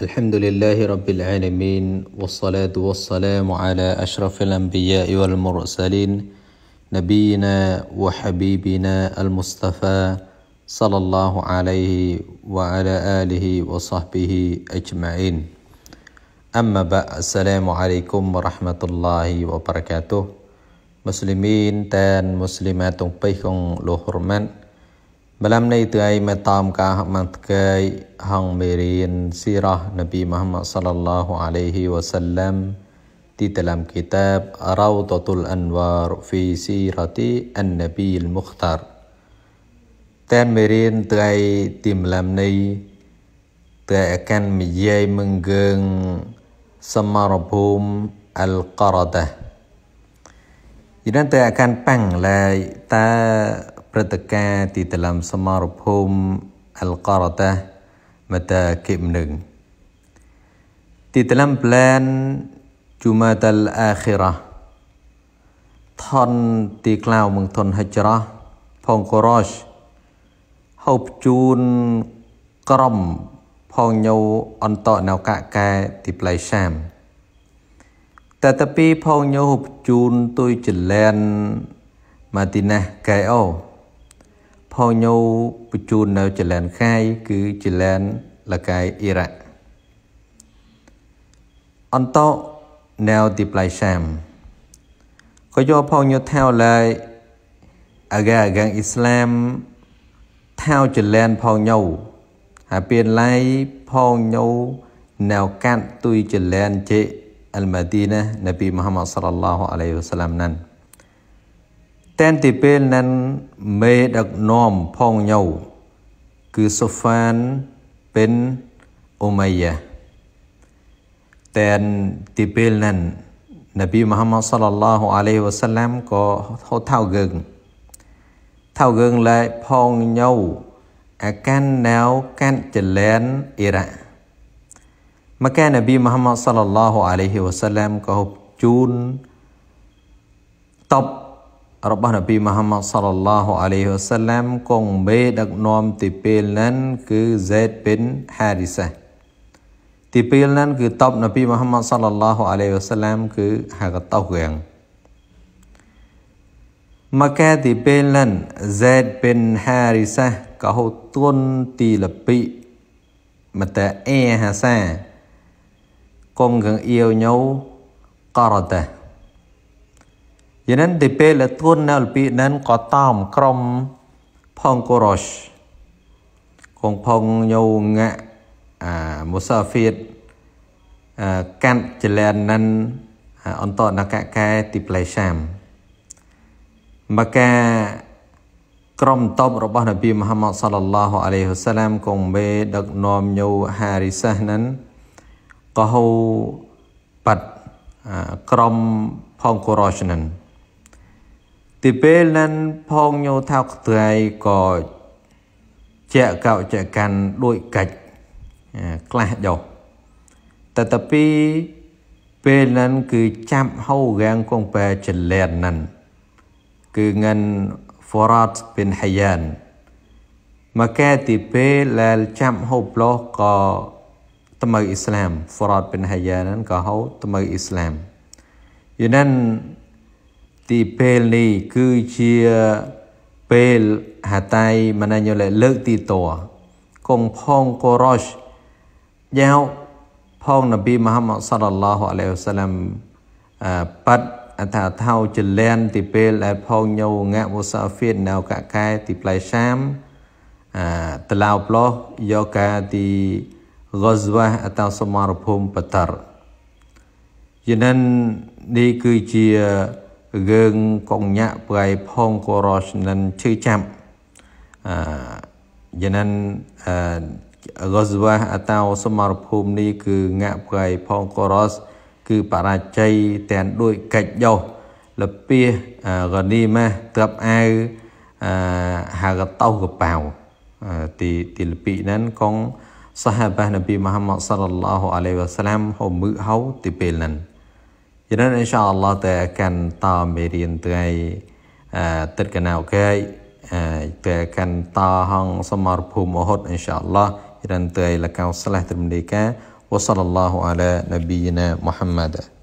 الحمد لله رب العالمين والصلاة والسلام على أشرف الأنبياء والمرسلين نبينا وحبيبنا المصطفى صلى الله عليه وعلى آله وصحبه أجمعين أما بعد السلام عليكم ورحمة الله وبركاته مسلمين تان مسلمات بيكم لحرمان Malam ni tu ai matam ka mat kai hang berin sirah Nabi Muhammad sallallahu alaihi wasallam di dalam kitab Raudatul Anwar fi Sirati An-Nabi Al-Mukhtar. Tan berin tu ai di malam ni tu akan menjai menggeng semarabum Al-Qaradah. Jadi tu akan pang lai ta ព្រឹត្តិការណ៍ទីតាំងសមរភូមិអលការតា mata គិមនឹងទីតាំង plan ជុមាតលអាខិរ៉ាថនទីក្លៅមងថនហិចរ៉ាផងកូរ៉ូសហូបជូនក្រមផងញោអន្តនៅកកែទីផ្លៃសាមតតពីផងញោហូបជូនទុយចលែនម៉ាទីណាកែអូផោញោបញ្ជូននៅចលែនខាយគឺជាលែនលកាយអ៊ីរ៉ាក់អន្តោណែវទីប្លៃសាមក៏យកផោញោថៅឡាយអាកាកាំងអ៊ីស្លាមថៅចលែនផោញោហើយពៀនឡៃផោញោណែវកាត់ទុយចលែនជេអលម៉ាឌីណានប៊ីមូហាម៉ាត់សល្លឡោះអាឡៃវ៉ាសឡាមណានតែនទីពេលណាន់មេដឹកនាំផងញោគឺសូហ្វានបិនអូម៉ៃយ៉ាតែនទីពេលนั้นនប៊ីមូហាម៉ាត់សល្លឡោះអាឡៃហ៊ីវ៉ាសាឡាមក៏ហូតថៅកើងថៅកើងឡែផងញោអាកាន់ណៅកាន់ចលែនអ៊ីរ៉ាក់មកកាននប៊ីមូហាម៉ាត់សល្លឡោះអាឡៃហ៊ីវ៉ាសាឡាមក៏ជូនតប់របស់នប៊ីមូហាម៉ាត់សល្លឡោះអាឡៃហ៊ីវ៉ាសឡាមគង់បេដឹកនាំទីពេលហ្នឹងគឺ Zaid bin Harisa ទីពេលហ្នឹងគឺតបនប៊ីមូហាម៉ាត់សល្លឡោះអាឡៃហ៊ីវ៉ាសឡាមគឺហាកតោរៀងមកកែទីពេលហ្នឹង Zaid bin Harisa កោទុនទីលពីមតអេហាសាគង់កងអៀវញោករតា Yanan dipele tunnel pi nen kotam krom phong korosh គងផុងញោងាក់អាមូសាហ្វៀតកាត់ចលែននិនអន្តរណកកែទីផ្លែសាមមកកាក្រុមតបរបស់នប៊ីមហាម៉ាត់សល្លឡោះអាឡៃហ៊ូសាឡាមកងមេដឹកនាំញោហារីសាសនិនកោហូប៉ាត់ក្រុមផងកូរ៉ូសនិនទីពេលនឹងផងញោថោកត្រៃក៏ជាកោចកាន់ដូចកាច់ខ្លះចុះតតពីពេលនឹងគឺចាប់ហៅរាំងគងបែចលែននឹងគឺងិន Forat bin Hayyan មកកែទីពេលដែលចាប់ហូបលោះក៏ត្មៅអ៊ីស្លាម Forat bin Hayyan ហ្នឹងក៏ហៅត្មៅអ៊ីស្លាមយូនឹងទីពេលនេះគឺជាពេលហតៃមណញ្ញលលើកទីតัวគង់ផងកូរ៉ូសយ៉ាវផងនប៊ីមហាម៉ាត់សល្លឡោះអាឡៃហ៊ុសឡាមប៉ាត់អថាថោចលែនទីពេលដែលផងញោងាក់មូសាហ្វៀននៅកកែទីផ្លៃសាមអាតឡៅប្លោះយកកាទីហ្គោសវ៉ាអតោសមរភូមិបតរយានិននេះគឺជាយើងកងញាក់ប្រៃផងកូរ៉ូសនិនឈឺចាប់អឺយ៉ាងนั้นអឺកូសវ៉ាអតោសមរភូមិនេះគឺងាក់ប្រៃផងកូរ៉ូសគឺបរាជ័យទាំងដូចកិច្ចយោលពាសកនីម៉ាត្រប់អាវអឺហាកតោកប៉ៅទីទីលពីហ្នឹងកងសាហាបានប៊ីមហាម៉ាត់សល្លឡោះអាឡៃវ៉ាសាឡាមហូមឺហៅទីពេលហ្នឹង إذن إن شاء الله តែកាន់តមេរៀនថ្ងៃទឹកកណៅកែតែកាន់តហងសមរភូមិអហត់អ៊ីនសាអល់ឡោះឥរិនតៃលកៅស្លេះទ្រមនីកាវ៉ាសលឡោះអាឡានប៊ីណាមូហាម៉ាដា